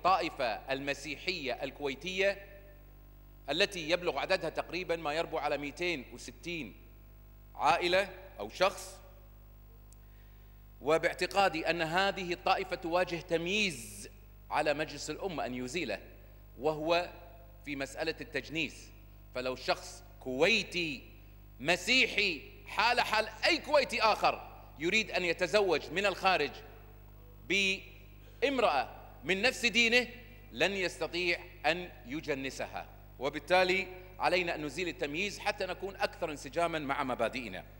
الطائفة المسيحية الكويتية التي يبلغ عددها تقريبا ما يربو على 260 عائلة أو شخص وباعتقادي أن هذه الطائفة تواجه تمييز على مجلس الأمة أن يزيله وهو في مسألة التجنيس فلو شخص كويتي مسيحي حال حال أي كويتي آخر يريد أن يتزوج من الخارج بامرأة من نفس دينه لن يستطيع أن يجنسها وبالتالي علينا أن نزيل التمييز حتى نكون أكثر انسجاما مع مبادئنا